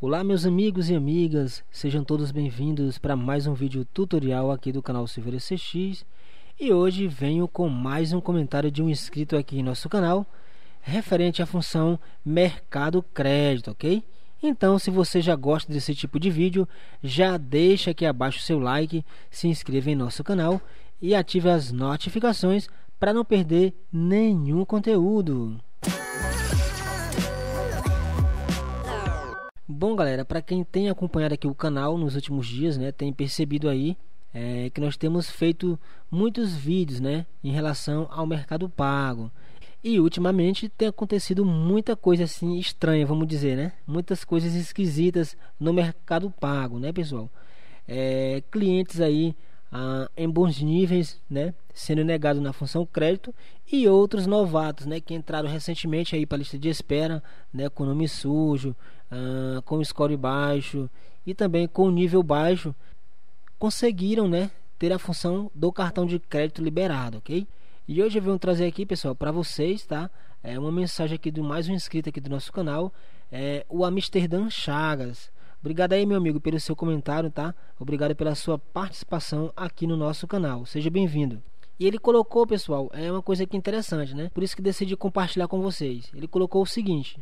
Olá meus amigos e amigas, sejam todos bem-vindos para mais um vídeo tutorial aqui do canal Silveira CX e hoje venho com mais um comentário de um inscrito aqui em nosso canal referente à função mercado crédito, ok? Então se você já gosta desse tipo de vídeo, já deixa aqui abaixo seu like, se inscreva em nosso canal e ative as notificações para não perder nenhum conteúdo. Bom, galera, para quem tem acompanhado aqui o canal nos últimos dias, né, tem percebido aí é, que nós temos feito muitos vídeos, né, em relação ao mercado pago. E ultimamente tem acontecido muita coisa assim estranha, vamos dizer, né? Muitas coisas esquisitas no mercado pago, né, pessoal? É, clientes aí ah, em bons níveis, né, sendo negado na função crédito e outros novatos, né, que entraram recentemente aí para a lista de espera, né, com nome sujo, ah, com score baixo e também com nível baixo, conseguiram, né, ter a função do cartão de crédito liberado, ok? E hoje eu venho trazer aqui, pessoal, para vocês, tá? É uma mensagem aqui do mais um inscrito aqui do nosso canal, é o Amsterdã Chagas. Obrigado aí, meu amigo, pelo seu comentário, tá? Obrigado pela sua participação aqui no nosso canal. Seja bem-vindo. E ele colocou, pessoal, é uma coisa que interessante, né? Por isso que decidi compartilhar com vocês. Ele colocou o seguinte: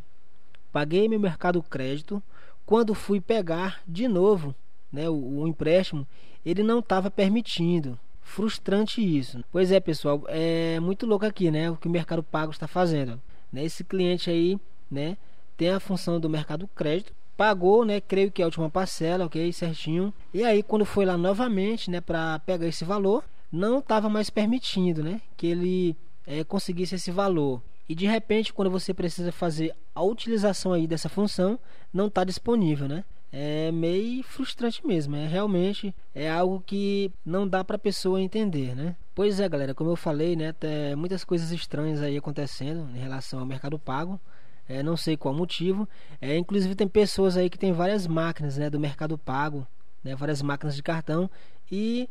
Paguei meu mercado crédito. Quando fui pegar de novo, né, o, o empréstimo, ele não estava permitindo. Frustrante isso. Pois é, pessoal, é muito louco aqui, né? O que o mercado pago está fazendo. Né? Esse cliente aí, né, tem a função do mercado crédito pagou, né? Creio que é a última parcela, ok? Certinho. E aí, quando foi lá novamente, né, para pegar esse valor, não estava mais permitindo, né? Que ele é, conseguisse esse valor. E de repente, quando você precisa fazer a utilização aí dessa função, não está disponível, né? É meio frustrante mesmo, é realmente é algo que não dá para a pessoa entender, né? Pois é, galera, como eu falei, né, até muitas coisas estranhas aí acontecendo em relação ao Mercado Pago é, não sei qual motivo. É, inclusive tem pessoas aí que tem várias máquinas né, do Mercado Pago, né, várias máquinas de cartão e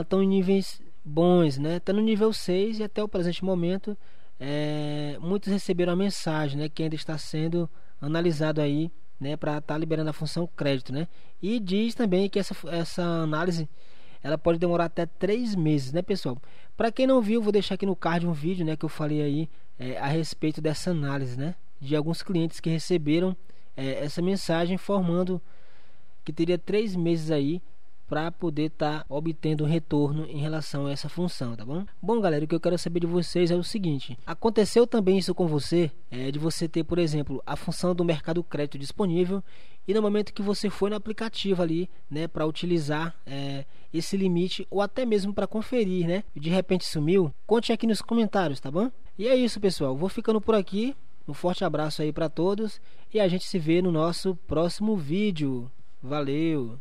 estão ah, uh, em níveis bons, né? Tá no nível 6 e até o presente momento é, muitos receberam a mensagem, né, que ainda está sendo analisado aí, né, para estar tá liberando a função crédito, né? E diz também que essa, essa análise ela pode demorar até três meses, né, pessoal? Para quem não viu, vou deixar aqui no card um vídeo, né, que eu falei aí é, a respeito dessa análise, né? de alguns clientes que receberam é, essa mensagem informando que teria três meses aí para poder estar tá obtendo um retorno em relação a essa função, tá bom? Bom, galera, o que eu quero saber de vocês é o seguinte: aconteceu também isso com você, é, de você ter, por exemplo, a função do mercado crédito disponível e no momento que você foi no aplicativo ali, né, para utilizar é, esse limite ou até mesmo para conferir, né, de repente sumiu? Conte aqui nos comentários, tá bom? E é isso, pessoal. Vou ficando por aqui. Um forte abraço aí para todos e a gente se vê no nosso próximo vídeo. Valeu!